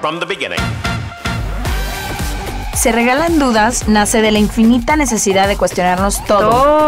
from the beginning. Se regalan dudas nace de la infinita necesidad de cuestionarnos todo.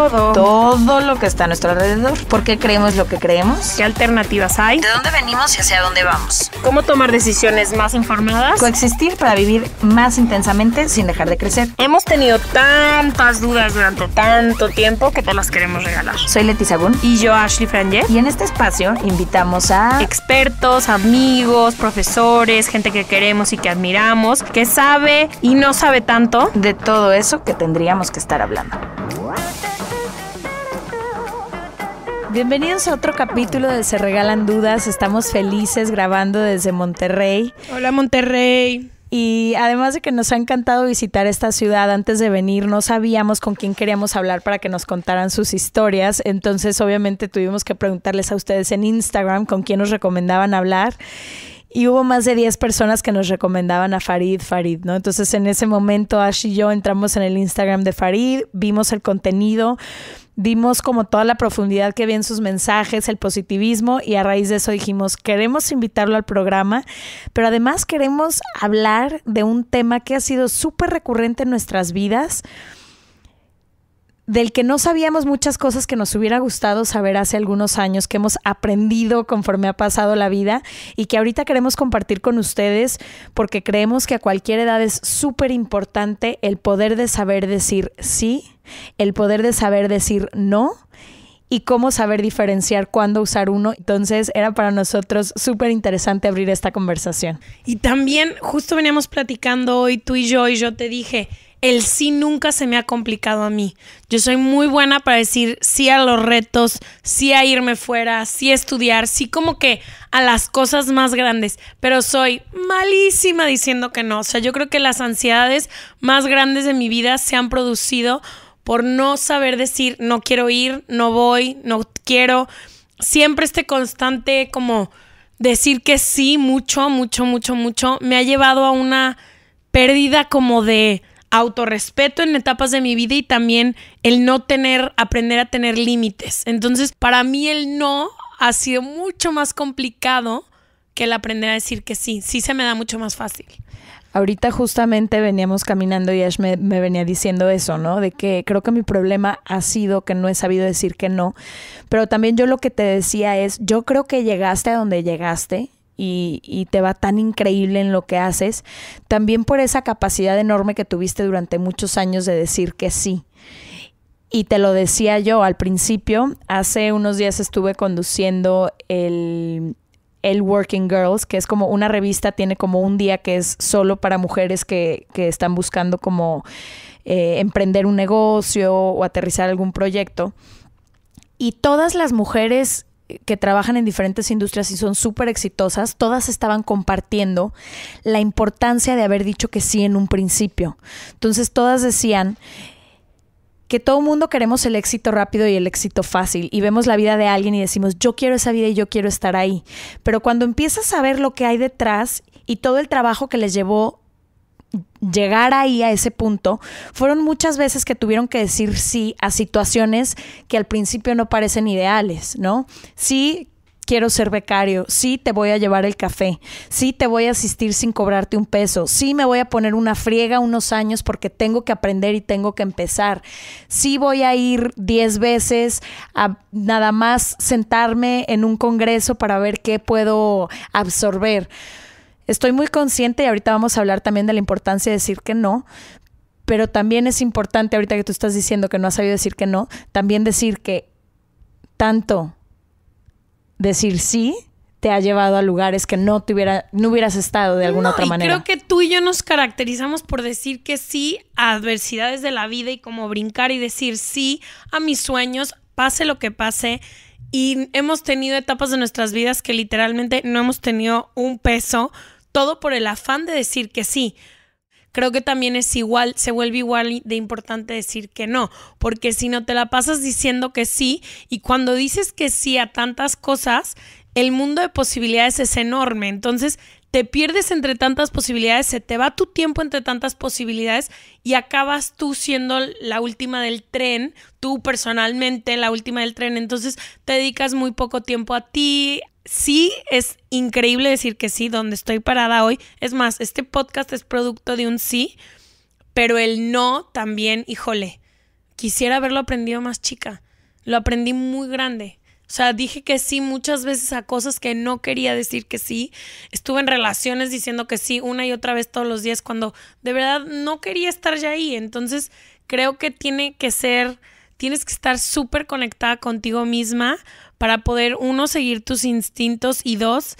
Todo. Todo lo que está a nuestro alrededor. ¿Por qué creemos lo que creemos? ¿Qué alternativas hay? ¿De dónde venimos y hacia dónde vamos? ¿Cómo tomar decisiones más informadas? Coexistir para vivir más intensamente sin dejar de crecer. Hemos tenido tantas dudas durante tanto tiempo que te las queremos regalar. Soy Leti Y yo Ashley Franger. Y en este espacio invitamos a... Expertos, amigos, profesores, gente que queremos y que admiramos, que sabe y nos sabe tanto de todo eso que tendríamos que estar hablando. Bienvenidos a otro capítulo de Se Regalan Dudas. Estamos felices grabando desde Monterrey. Hola Monterrey. Y además de que nos ha encantado visitar esta ciudad, antes de venir no sabíamos con quién queríamos hablar para que nos contaran sus historias. Entonces, obviamente, tuvimos que preguntarles a ustedes en Instagram con quién nos recomendaban hablar y hubo más de 10 personas que nos recomendaban a Farid, Farid, ¿no? Entonces en ese momento Ash y yo entramos en el Instagram de Farid, vimos el contenido, vimos como toda la profundidad que había en sus mensajes, el positivismo y a raíz de eso dijimos, queremos invitarlo al programa, pero además queremos hablar de un tema que ha sido súper recurrente en nuestras vidas del que no sabíamos muchas cosas que nos hubiera gustado saber hace algunos años, que hemos aprendido conforme ha pasado la vida y que ahorita queremos compartir con ustedes porque creemos que a cualquier edad es súper importante el poder de saber decir sí, el poder de saber decir no y cómo saber diferenciar cuándo usar uno. Entonces era para nosotros súper interesante abrir esta conversación. Y también justo veníamos platicando hoy tú y yo y yo te dije, el sí nunca se me ha complicado a mí. Yo soy muy buena para decir sí a los retos, sí a irme fuera, sí a estudiar, sí como que a las cosas más grandes, pero soy malísima diciendo que no. O sea, yo creo que las ansiedades más grandes de mi vida se han producido por no saber decir no quiero ir, no voy, no quiero. Siempre este constante como decir que sí mucho, mucho, mucho, mucho me ha llevado a una pérdida como de autorrespeto en etapas de mi vida y también el no tener, aprender a tener límites. Entonces, para mí el no ha sido mucho más complicado que el aprender a decir que sí. Sí se me da mucho más fácil. Ahorita justamente veníamos caminando y Ash me, me, venía diciendo eso, ¿no? De que creo que mi problema ha sido que no he sabido decir que no. Pero también yo lo que te decía es, yo creo que llegaste a donde llegaste y, te va tan increíble en lo que haces, también por esa capacidad enorme que tuviste durante muchos años de decir que sí. Y te lo decía yo al principio, hace unos días estuve conduciendo el, el Working Girls, que es como una revista, tiene como un día que es solo para mujeres que, están buscando como eh, emprender un negocio o aterrizar algún proyecto. Y todas las mujeres que trabajan en diferentes industrias y son súper exitosas, todas estaban compartiendo la importancia de haber dicho que sí en un principio. Entonces todas decían que todo mundo queremos el éxito rápido y el éxito fácil y vemos la vida de alguien y decimos, yo quiero esa vida y yo quiero estar ahí. Pero cuando empiezas a ver lo que hay detrás y todo el trabajo que les llevó llegar ahí a ese punto, fueron muchas veces que tuvieron que decir sí a situaciones que al principio no parecen ideales, ¿no? Sí, quiero ser becario, sí te voy a llevar el café, sí te voy a asistir sin cobrarte un peso, sí me voy a poner una friega unos años porque tengo que aprender y tengo que empezar, sí voy a ir diez veces a nada más sentarme en un congreso para ver qué puedo absorber. Estoy muy consciente y ahorita vamos a hablar también de la importancia de decir que no, pero también es importante ahorita que tú estás diciendo que no has sabido decir que no, también decir que tanto decir sí te ha llevado a lugares que no no hubieras estado de alguna otra manera. creo que tú y yo nos caracterizamos por decir que sí a adversidades de la vida y como brincar y decir sí a mis sueños, pase lo que pase. Y hemos tenido etapas de nuestras vidas que literalmente no hemos tenido un peso, todo por el afán de decir que sí. Creo que también es igual, se vuelve igual de importante decir que no, porque si no te la pasas diciendo que sí y cuando dices que sí a tantas cosas, el mundo de posibilidades es enorme, entonces te pierdes entre tantas posibilidades, se te va tu tiempo entre tantas posibilidades y acabas tú siendo la última del tren, tú personalmente la última del tren, entonces te dedicas muy poco tiempo a ti, sí es increíble decir que sí, donde estoy parada hoy. Es más, este podcast es producto de un sí, pero el no también, híjole, quisiera haberlo aprendido más chica. Lo aprendí muy grande. O sea, dije que sí muchas veces a cosas que no quería decir que sí. Estuve en relaciones diciendo que sí una y otra vez todos los días cuando de verdad no quería estar ya ahí. Entonces, creo que tiene que ser, tienes que estar súper conectada contigo misma para poder, uno, seguir tus instintos y dos,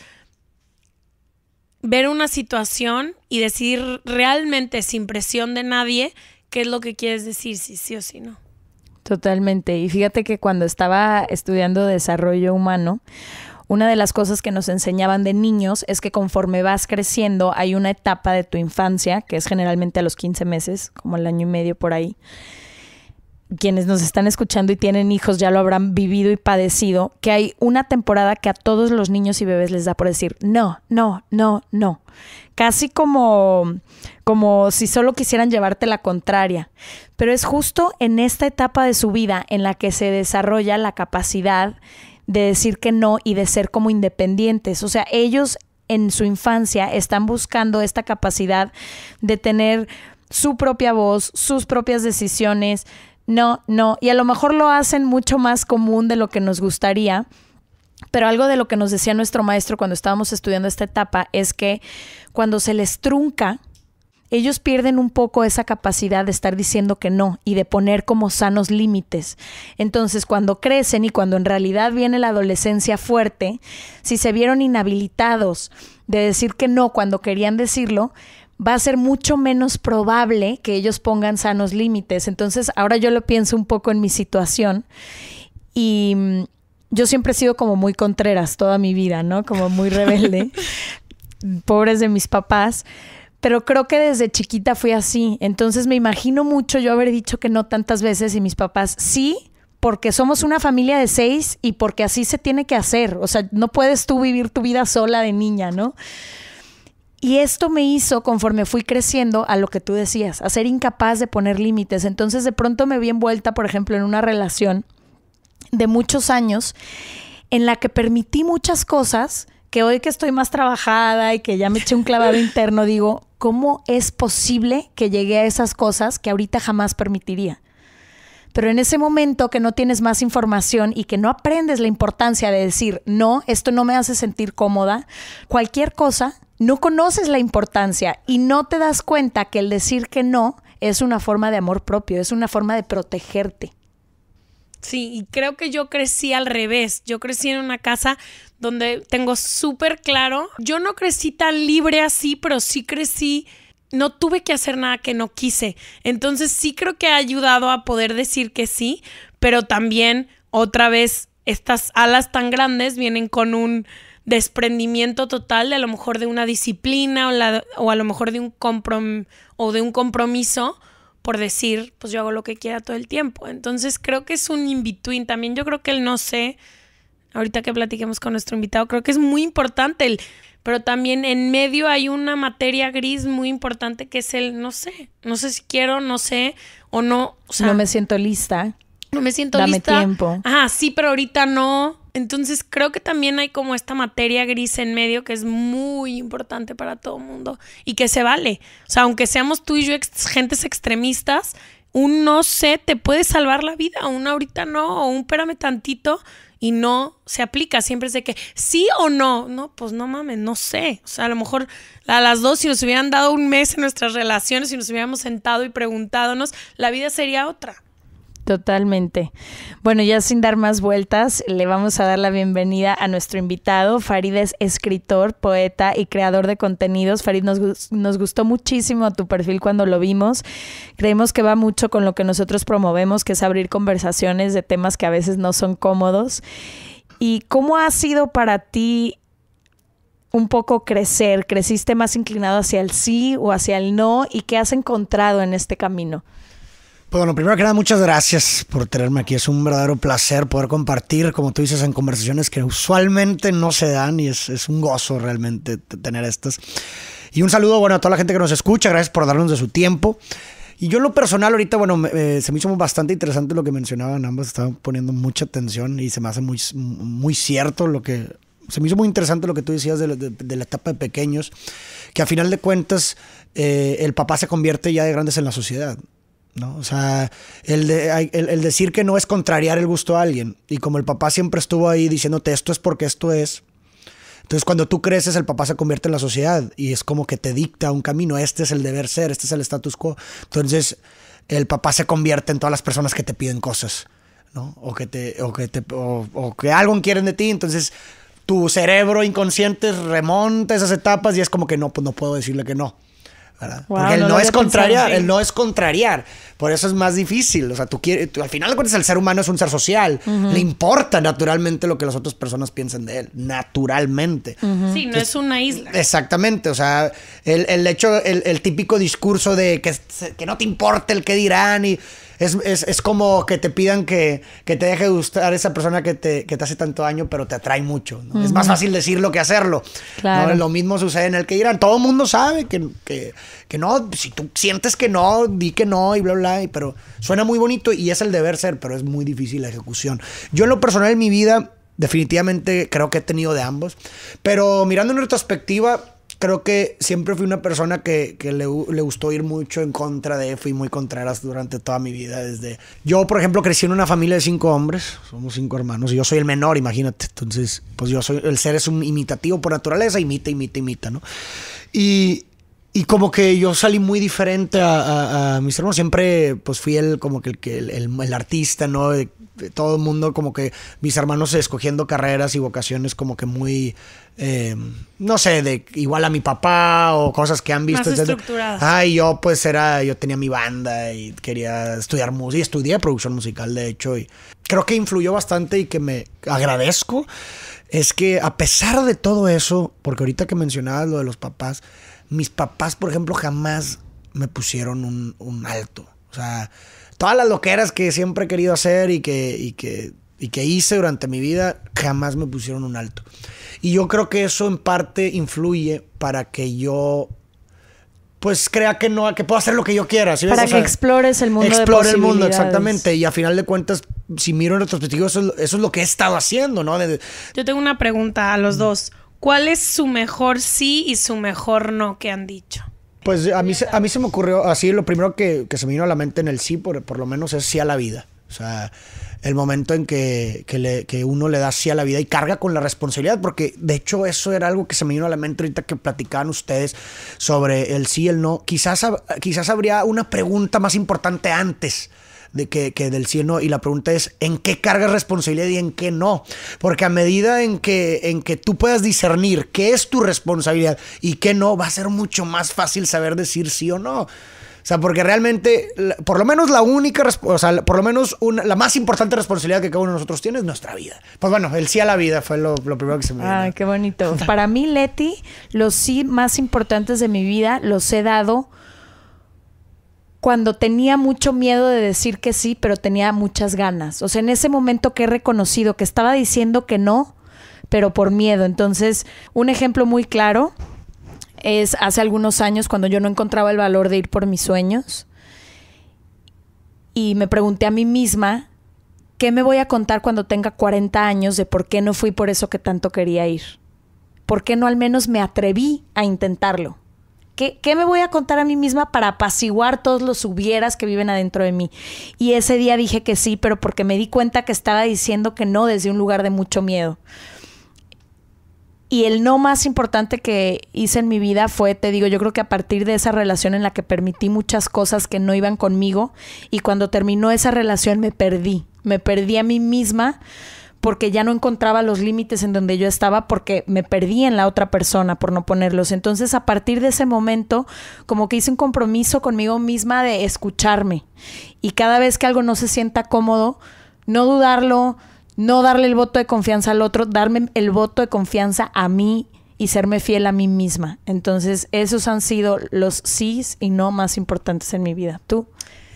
ver una situación y decir realmente sin presión de nadie qué es lo que quieres decir, si sí o si no. Totalmente. Y fíjate que cuando estaba estudiando desarrollo humano, una de las cosas que nos enseñaban de niños es que conforme vas creciendo hay una etapa de tu infancia, que es generalmente a los 15 meses, como el año y medio por ahí, quienes nos están escuchando y tienen hijos ya lo habrán vivido y padecido, que hay una temporada que a todos los niños y bebés les da por decir, no, no, no, no. Casi como, como si solo quisieran llevarte la contraria. Pero es justo en esta etapa de su vida en la que se desarrolla la capacidad de decir que no y de ser como independientes. O sea, ellos en su infancia están buscando esta capacidad de tener su propia voz, sus propias decisiones, no, no. Y a lo mejor lo hacen mucho más común de lo que nos gustaría. Pero algo de lo que nos decía nuestro maestro cuando estábamos estudiando esta etapa es que cuando se les trunca, ellos pierden un poco esa capacidad de estar diciendo que no y de poner como sanos límites. Entonces, cuando crecen y cuando en realidad viene la adolescencia fuerte, si se vieron inhabilitados de decir que no cuando querían decirlo, va a ser mucho menos probable que ellos pongan sanos límites. Entonces, ahora yo lo pienso un poco en mi situación y mm, yo siempre he sido como muy contreras toda mi vida, ¿no? Como muy rebelde. Pobres de mis papás. Pero creo que desde chiquita fui así. Entonces me imagino mucho yo haber dicho que no tantas veces y mis papás sí, porque somos una familia de seis y porque así se tiene que hacer. O sea, no puedes tú vivir tu vida sola de niña, ¿no? Y esto me hizo, conforme fui creciendo, a lo que tú decías, a ser incapaz de poner límites. Entonces de pronto me vi envuelta, por ejemplo, en una relación de muchos años en la que permití muchas cosas que hoy que estoy más trabajada y que ya me eché un clavado interno, digo, ¿cómo es posible que llegué a esas cosas que ahorita jamás permitiría? Pero en ese momento que no tienes más información y que no aprendes la importancia de decir, no, esto no me hace sentir cómoda, cualquier cosa no conoces la importancia y no te das cuenta que el decir que no es una forma de amor propio, es una forma de protegerte. Sí, y creo que yo crecí al revés. Yo crecí en una casa donde tengo súper claro, yo no crecí tan libre así, pero sí crecí, no tuve que hacer nada que no quise. Entonces sí creo que ha ayudado a poder decir que sí, pero también otra vez estas alas tan grandes vienen con un desprendimiento total de a lo mejor de una disciplina o, a lo mejor de un, o de un compromiso por decir, pues yo hago lo que quiera todo el tiempo. Entonces creo que es un in-between. También yo creo que el no sé, ahorita que platiquemos con nuestro invitado, creo que es muy importante el, pero también en medio hay una materia gris muy importante que es el no sé, no sé si quiero, no sé o no. sea, no me siento lista. No me siento lista. Dame tiempo. Ajá, sí, pero ahorita no. Entonces creo que también hay como esta materia gris en medio que es muy importante para todo el mundo y que se vale. O sea, aunque seamos tú y yo gentes extremistas, un no sé te puede salvar la vida, un ahorita no, o un espérame tantito y no se aplica. Siempre es de que sí o no. No, pues no mames, no sé. O sea, a lo mejor a las dos, si nos hubieran dado un mes en nuestras relaciones, y nos hubiéramos sentado y preguntándonos, la vida sería otra. Totalmente. Bueno, ya sin dar más vueltas, le vamos a dar la bienvenida a nuestro invitado. Farid es escritor, poeta y creador de contenidos. Farid, nos, nos gustó muchísimo tu perfil cuando lo vimos. Creemos que va mucho con lo que nosotros promovemos, que es abrir conversaciones de temas que a veces no son cómodos. ¿Y cómo ha sido para ti un poco crecer? ¿Creciste más inclinado hacia el sí o hacia el no? ¿Y qué has encontrado en este camino? Pues bueno, primero que nada, muchas gracias por tenerme aquí. Es un verdadero placer poder compartir, como tú dices, en conversaciones que usualmente no se dan y es, un gozo realmente tener estas. Y un saludo, bueno, a toda la gente que nos escucha. Gracias por darnos de su tiempo. Y yo lo personal ahorita, bueno, eh, se me hizo bastante interesante lo que mencionaban ambas, estaban poniendo mucha atención y se me hace muy, muy cierto lo que... Se me hizo muy interesante lo que tú decías de, la, etapa de pequeños, que a final de cuentas eh, el papá se convierte ya de grandes en la sociedad. ¿no? O sea, el, de, el, decir que no es contrariar el gusto a alguien. Y como el papá siempre estuvo ahí diciéndote esto es porque esto es. Entonces cuando tú creces el papá se convierte en la sociedad y es como que te dicta un camino, este es el deber ser, este es el status quo. Entonces el papá se convierte en todas las personas que te piden cosas, ¿no? O que, te, o que algo quieren de ti, entonces tu cerebro inconsciente remonta esas etapas y es como que no, pues no puedo decirle que no. Porque el no, es contrariar, no es contrariar. Por eso es más difícil. O sea, tú quieres, al final cuentas, el ser humano es un ser social. Le importa naturalmente lo que las otras personas piensen de él. Naturalmente. Sí, no es una isla. Exactamente. O sea, el, hecho, el, típico discurso de que, que no te importa el que dirán y es, es, es como que te pidan que, que, te deje gustar esa persona que te, que te hace tanto daño, pero te atrae mucho. Es más fácil decirlo que hacerlo. Claro. Lo mismo sucede en el que dirán. Todo el mundo sabe que, que, que, no. Si tú sientes que no, di que no y bla, bla. Y, pero suena muy bonito y es el deber ser, pero es muy difícil la ejecución. Yo en lo personal en mi vida, definitivamente creo que he tenido de ambos. Pero mirando en retrospectiva creo que siempre fui una persona que, le, gustó ir mucho en contra de, fui muy contraras durante toda mi vida. Desde Yo, por ejemplo, crecí en una familia de cinco hombres, somos cinco hermanos, y yo soy el menor, imagínate. Entonces, pues yo soy, el ser es un imitativo por naturaleza, imita, imita, imita, ¿no? Y, como que yo salí muy diferente a, mis hermanos. Siempre pues fui el como que el, el, el artista, ¿no? todo el mundo como que mis hermanos escogiendo carreras y vocaciones como que muy, eh, no sé, de igual a mi papá o cosas que han visto. Más estructuradas. Ah, yo pues era, yo tenía mi banda y quería estudiar música, Y estudié producción musical de hecho y creo que influyó bastante y que me agradezco es que a pesar de todo eso, porque ahorita que mencionabas lo de los papás, mis papás, por ejemplo, jamás me pusieron un alto. O sea, todas las loqueras que siempre he querido hacer y que, y que, y que hice durante mi vida, jamás me pusieron un alto. Y yo creo que eso en parte influye para que yo pues crea que no, que puedo hacer lo que yo quiera. Para que explores el mundo. Explore el mundo, exactamente. Y a final de cuentas, si miro en retrospectivo, eso, es lo que he estado haciendo, ¿no? Yo tengo una pregunta a los dos. ¿Cuál es su mejor sí y su mejor no que han dicho? Pues a mí, a mí se me ocurrió, así lo primero que, se me vino a la mente en el sí, por, lo menos es sí a la vida. O sea, el momento en que, uno le da sí a la vida y carga con la responsabilidad, porque de hecho eso era algo que se me vino a la mente ahorita que platicaban ustedes sobre el sí y el no. Quizás, quizás habría una pregunta más importante antes de que, que, del no, Y la pregunta es, ¿en qué cargas responsabilidad y en qué no? Porque a medida en que, en que tú puedas discernir qué es tu responsabilidad y qué no, va a ser mucho más fácil saber decir sí o no. O sea, porque realmente, por lo menos la única, o sea, por lo menos la más importante responsabilidad que cada uno de nosotros tiene es nuestra vida. Pues bueno, el sí a la vida fue lo, primero que se me dio. qué bonito. Para mí, Leti, los sí más importantes de mi vida los he dado cuando tenía mucho miedo de decir que sí, pero tenía muchas ganas. O sea, en ese momento que he reconocido que estaba diciendo que no, pero por miedo. Entonces, un ejemplo muy claro es hace algunos años cuando yo no encontraba el valor de ir por mis sueños y me pregunté a mí misma, ¿qué me voy a contar cuando tenga 40 años de por qué no fui por eso que tanto quería ir? ¿Por qué no al menos me atreví a intentarlo? ¿Qué, me voy a contar a mí misma para apaciguar todos los hubieras que viven adentro de mí? Y ese día dije que sí, pero porque me di cuenta que estaba diciendo que no desde un lugar de mucho miedo. Y el no más importante que hice en mi vida fue, te digo, yo creo que a partir de esa relación en la que permití muchas cosas que no iban conmigo y cuando terminó esa relación me perdí, me perdí a mí misma porque ya no encontraba los límites en donde yo estaba porque me perdí en la otra persona por no ponerlos. Entonces, a partir de ese momento, como que hice un compromiso conmigo misma de escucharme. Y cada vez que algo no se sienta cómodo, no dudarlo, no darle el voto de confianza al otro, darme el voto de confianza a mí y serme fiel a mí misma. Entonces, esos han sido los sís y no más importantes en mi vida. ¿Tú?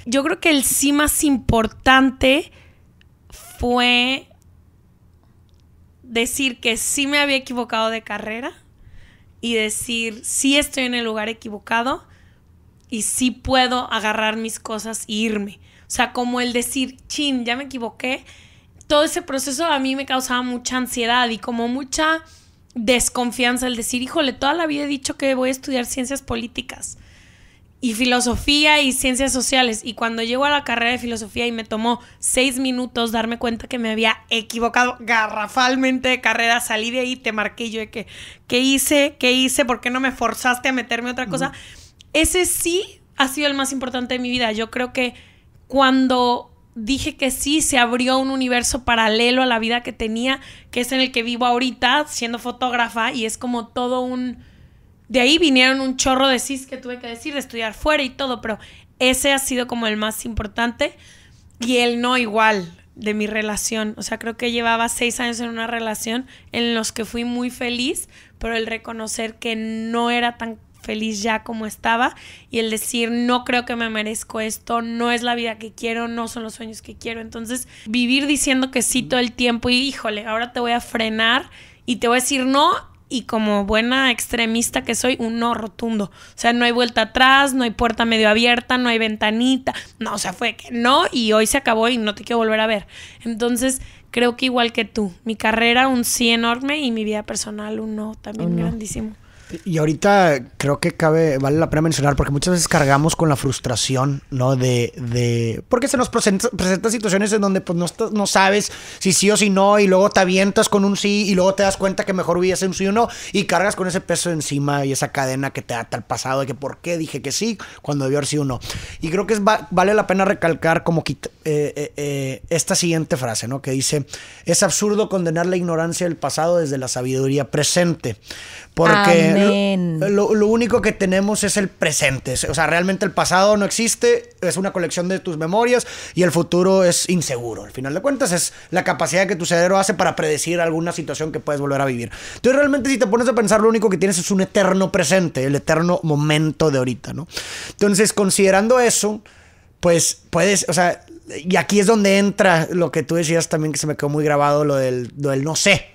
Yo creo que el sí más importante fue decir que sí me había equivocado de carrera y decir sí estoy en el lugar equivocado y sí puedo agarrar mis cosas e irme. O sea, como el decir, chin, ya me equivoqué. Todo ese proceso a mí me causaba mucha ansiedad y como mucha desconfianza el decir, híjole, toda la vida he dicho que voy a estudiar ciencias políticas y filosofía y ciencias sociales. Y cuando llego a la carrera de filosofía y me tomó seis minutos darme cuenta que me había equivocado garrafalmente de carrera, salí de ahí, te marqué yo de que, ¿qué hice? ¿Qué hice? ¿Por qué no me forzaste a meterme otra cosa? Ese sí ha sido el más importante de mi vida. Yo creo que cuando dije que sí, se abrió un universo paralelo a la vida que tenía, que es en el que vivo ahorita, siendo fotógrafa, y es como todo un de ahí vinieron un chorro de cis que tuve que decir, de estudiar fuera y todo, pero ese ha sido como el más importante y el no igual de mi relación. O sea, creo que llevaba seis años en una relación en los que fui muy feliz, pero el reconocer que no era tan feliz ya como estaba y el decir no creo que me merezco esto, no es la vida que quiero, no son los sueños que quiero. Entonces, vivir diciendo que sí todo el tiempo y híjole, ahora te voy a frenar y te voy a decir no y como buena extremista que soy, un no rotundo. O sea, no hay vuelta atrás, no hay puerta medio abierta, no hay ventanita. No, o sea, fue que no y hoy se acabó y no te quiero volver a ver. Entonces, creo que igual que tú, mi carrera un sí enorme y mi vida personal un no también grandísimo. Y ahorita creo que cabe, vale la pena mencionar, porque muchas veces cargamos con la frustración, ¿no? De, de porque se nos presenta, situaciones en donde pues no, no sabes si sí o si no, y luego te avientas con un sí, y luego te das cuenta que mejor hubiese un sí o no, y cargas con ese peso encima y esa cadena que te ata al pasado de que por qué dije que sí cuando debió haber sido no. Y creo que es, vale la pena recalcar como eh, eh, eh, esta siguiente frase, ¿no? Que dice, es absurdo condenar la ignorancia del pasado desde la sabiduría presente, porque... Lo, único que tenemos es el presente. O sea, realmente el pasado no existe, es una colección de tus memorias y el futuro es inseguro. Al final de cuentas es la capacidad que tu cerebro hace para predecir alguna situación que puedes volver a vivir. Entonces realmente si te pones a pensar, lo único que tienes es un eterno presente, el eterno momento de ahorita, ¿no? Entonces considerando eso, pues puedes, o sea, y aquí es donde entra lo que tú decías también que se me quedó muy grabado, lo del no sé.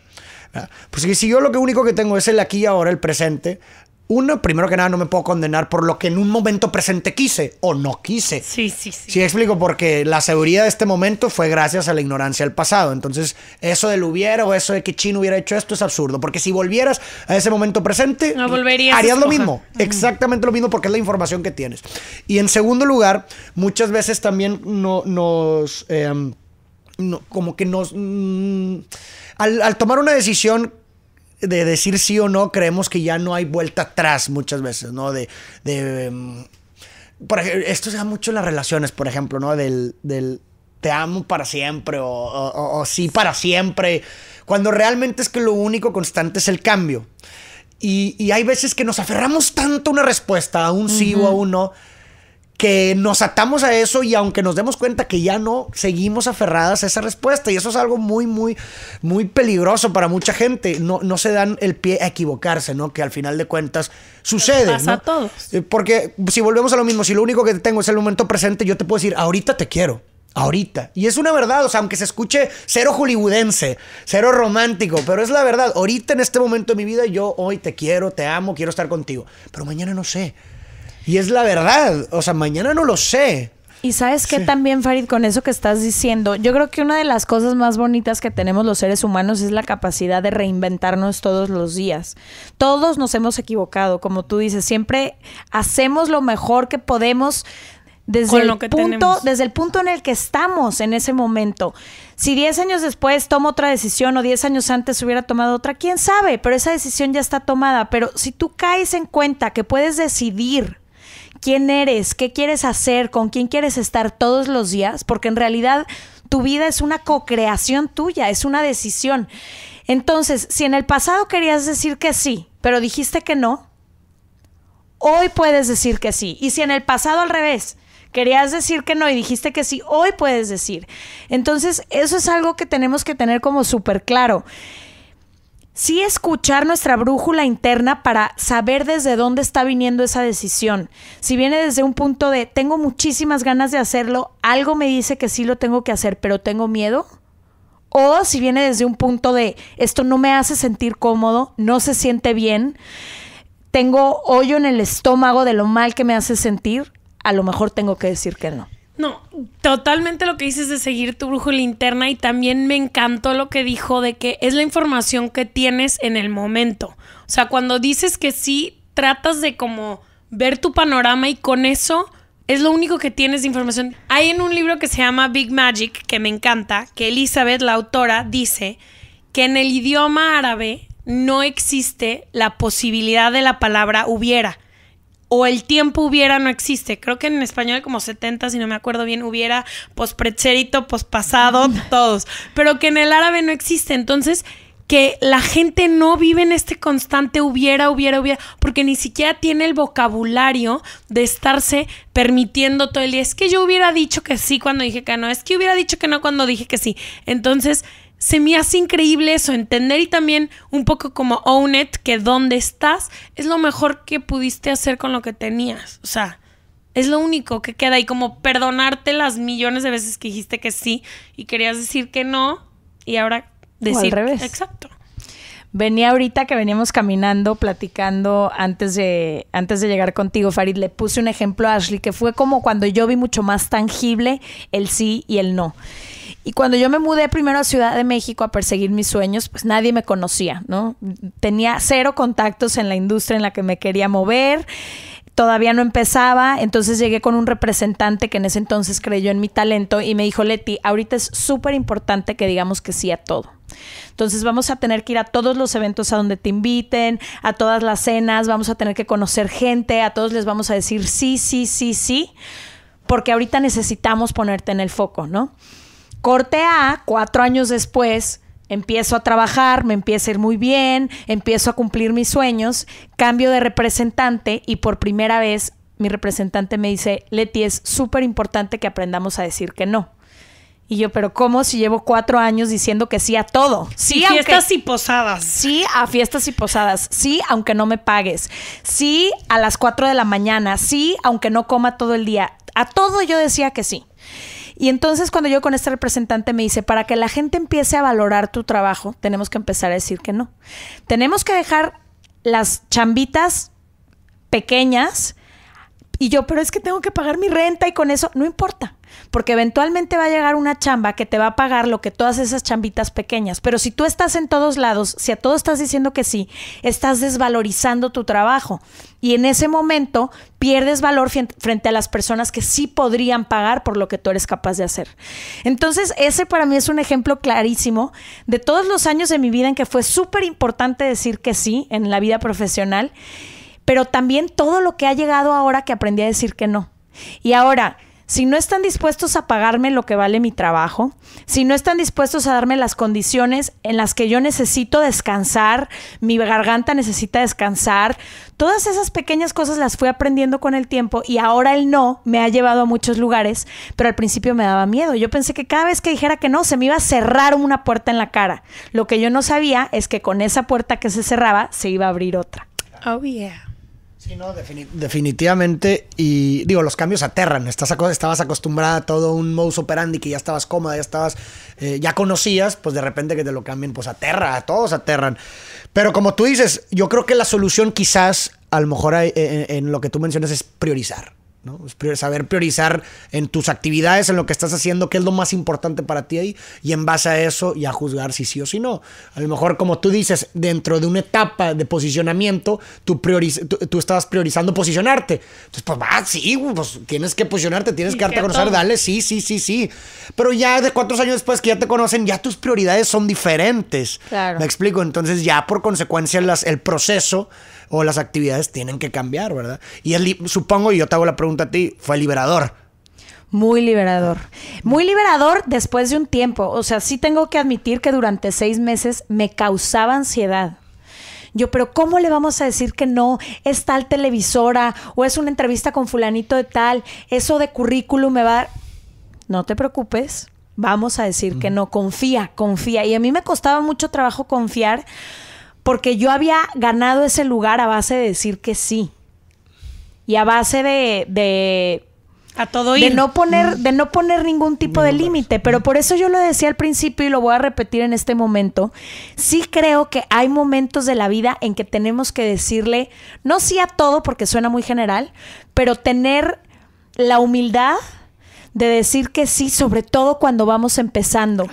Ah, pues si yo lo único que tengo es el aquí y ahora, el presente, uno, primero que nada, no me puedo condenar por lo que en un momento presente quise o no quise. Sí, sí, sí. Sí, explico, porque la seguridad de este momento fue gracias a la ignorancia del pasado. Entonces, eso del hubiera o eso de que Chino hubiera hecho esto es absurdo, porque si volvieras a ese momento presente, no harías lo mismo, exactamente lo mismo, porque es la información que tienes. Y en segundo lugar, muchas veces también no, nos... Em, como que nos... Mm, al, tomar una decisión de decir sí o no, creemos que ya no hay vuelta atrás muchas veces, ¿no? De. de mm, esto se da mucho en las relaciones, por ejemplo, ¿no? Del, te amo para siempre o, sí para siempre, cuando realmente es que lo único constante es el cambio. Y, hay veces que nos aferramos tanto a una respuesta, a un sí o a un no que nos atamos a eso y aunque nos demos cuenta que ya no, seguimos aferradas a esa respuesta. Y eso es algo muy, muy, muy peligroso para mucha gente. No, no se dan el pie a equivocarse, ¿no? Que al final de cuentas sucede. Pasa a todos. Eh, porque si volvemos a lo mismo, si lo único que tengo es el momento presente, yo te puedo decir, ahorita te quiero. Ahorita. Y es una verdad, o sea, aunque se escuche cero hollywoodense, cero romántico, pero es la verdad. Ahorita en este momento de mi vida yo hoy te quiero, te amo, quiero estar contigo. Pero mañana no sé. Y es la verdad. O sea, mañana no lo sé. Y sabes qué también, Farid, con eso que estás diciendo, yo creo que una de las cosas más bonitas que tenemos los seres humanos es la capacidad de reinventarnos todos los días. Todos nos hemos equivocado, como tú dices, siempre hacemos lo mejor que podemos desde el punto, desde el punto en el que estamos en ese momento. Si 10 años después tomo otra decisión o 10 años antes hubiera tomado otra, quién sabe, pero esa decisión ya está tomada. Pero si tú caes en cuenta que puedes decidir quién eres, qué quieres hacer, con quién quieres estar todos los días, porque en realidad tu vida es una co-creación tuya, es una decisión. Entonces, si en el pasado querías decir que sí, pero dijiste que no, hoy puedes decir que sí. Y si en el pasado al revés, querías decir que no y dijiste que sí, hoy puedes decir. Entonces, eso es algo que tenemos que tener como súper claro sí escuchar nuestra brújula interna para saber desde dónde está viniendo esa decisión. Si viene desde un punto de tengo muchísimas ganas de hacerlo, algo me dice que sí lo tengo que hacer, pero tengo miedo. O si viene desde un punto de esto no me hace sentir cómodo, no se siente bien, tengo hoyo en el estómago de lo mal que me hace sentir, a lo mejor tengo que decir que no. No, totalmente lo que dices de seguir tu brujo linterna y también me encantó lo que dijo de que es la información que tienes en el momento. O sea, cuando dices que sí, tratas de como ver tu panorama y con eso es lo único que tienes de información. Hay en un libro que se llama Big Magic, que me encanta, que Elizabeth, la autora, dice que en el idioma árabe no existe la posibilidad de la palabra hubiera o el tiempo hubiera no existe. Creo que en español como 70, si no me acuerdo bien, hubiera pospretérito, pospasado, todos, pero que en el árabe no existe. Entonces, que la gente no vive en este constante hubiera, hubiera, hubiera, porque ni siquiera tiene el vocabulario de estarse permitiendo todo el día. Es que yo hubiera dicho que sí cuando dije que no, es que hubiera dicho que no cuando dije que sí. Entonces, se me hace increíble eso, entender y también un poco como own it, que dónde estás es lo mejor que pudiste hacer con lo que tenías. O sea, es lo único que queda y como perdonarte las millones de veces que dijiste que sí y querías decir que no y ahora decir al revés. Exacto. Venía ahorita que veníamos caminando, platicando antes de, antes de llegar contigo, Farid, le puse un ejemplo a Ashley que fue como cuando yo vi mucho más tangible el sí y el no. Y cuando yo me mudé primero a Ciudad de México a perseguir mis sueños, pues nadie me conocía, ¿no? Tenía cero contactos en la industria en la que me quería mover todavía no empezaba, entonces llegué con un representante que en ese entonces creyó en mi talento y me dijo, Leti, ahorita es súper importante que digamos que sí a todo. Entonces vamos a tener que ir a todos los eventos a donde te inviten, a todas las cenas, vamos a tener que conocer gente, a todos les vamos a decir sí, sí, sí, sí, porque ahorita necesitamos ponerte en el foco, ¿no? Corte A, cuatro años después, empiezo a trabajar, me empieza a ir muy bien, empiezo a cumplir mis sueños, cambio de representante y por primera vez mi representante me dice, Leti, es súper importante que aprendamos a decir que no. Y yo, pero ¿cómo si llevo cuatro años diciendo que sí a todo? Sí, a fiestas y posadas. Sí a fiestas y posadas. Sí, aunque no me pagues. Sí a las cuatro de la mañana. Sí, aunque no coma todo el día. A todo yo decía que sí. Y entonces cuando yo con este representante me dice, para que la gente empiece a valorar tu trabajo, tenemos que empezar a decir que no. Tenemos que dejar las chambitas pequeñas y yo, pero es que tengo que pagar mi renta y con eso, no importa porque eventualmente va a llegar una chamba que te va a pagar lo que todas esas chambitas pequeñas. Pero si tú estás en todos lados, si a todo estás diciendo que sí, estás desvalorizando tu trabajo y en ese momento pierdes valor frente a las personas que sí podrían pagar por lo que tú eres capaz de hacer. Entonces, ese para mí es un ejemplo clarísimo de todos los años de mi vida en que fue súper importante decir que sí en la vida profesional, pero también todo lo que ha llegado ahora que aprendí a decir que no. Y ahora, si no están dispuestos a pagarme lo que vale mi trabajo, si no están dispuestos a darme las condiciones en las que yo necesito descansar, mi garganta necesita descansar, todas esas pequeñas cosas las fui aprendiendo con el tiempo y ahora el no me ha llevado a muchos lugares, pero al principio me daba miedo. Yo pensé que cada vez que dijera que no, se me iba a cerrar una puerta en la cara. Lo que yo no sabía es que con esa puerta que se cerraba, se iba a abrir otra. Oh, yeah definitivamente. Y digo, los cambios aterran. Estás estabas acostumbrada a todo un modus operandi que ya estabas cómoda, ya estabas, eh, ya conocías, pues de repente que te lo cambien, pues aterra, a todos aterran. Pero como tú dices, yo creo que la solución quizás, a lo mejor e-, e-, en lo que tú mencionas, es priorizar saber priorizar en tus actividades, en lo que estás haciendo, qué es lo más importante para ti ahí, y en base a eso ya juzgar si sí o si no. A lo mejor, como tú dices, dentro de una etapa de posicionamiento, tú, tú, estabas priorizando posicionarte. Entonces, pues va, sí, pues tienes que posicionarte, tienes que darte a conocer, dale, sí, sí, sí, sí. Pero ya de cuatro años después que ya te conocen, ya tus prioridades son diferentes. Me explico, entonces ya por consecuencia las, el proceso o las actividades tienen que cambiar, ¿verdad? Y supongo, y yo te hago la pregunta a ti, fue liberador. Muy liberador. Muy liberador después de un tiempo. O sea, sí tengo que admitir que durante seis meses me causaba ansiedad. Yo, pero ¿cómo le vamos a decir que no? Es tal televisora o es una entrevista con fulanito de tal. Eso de currículum me va No te preocupes. Vamos a decir que no. Confía, confía. Y a mí me costaba mucho trabajo confiar porque yo había ganado ese lugar a base de decir que sí. Y a base de, de a todo y De no poner, mm. de no poner ningún tipo de límite. Pero mm. por eso yo lo decía al principio y lo voy a repetir en este momento. Sí creo que hay momentos de la vida en que tenemos que decirle, no sí a todo porque suena muy general, pero tener la humildad de decir que sí, sobre todo cuando vamos empezando.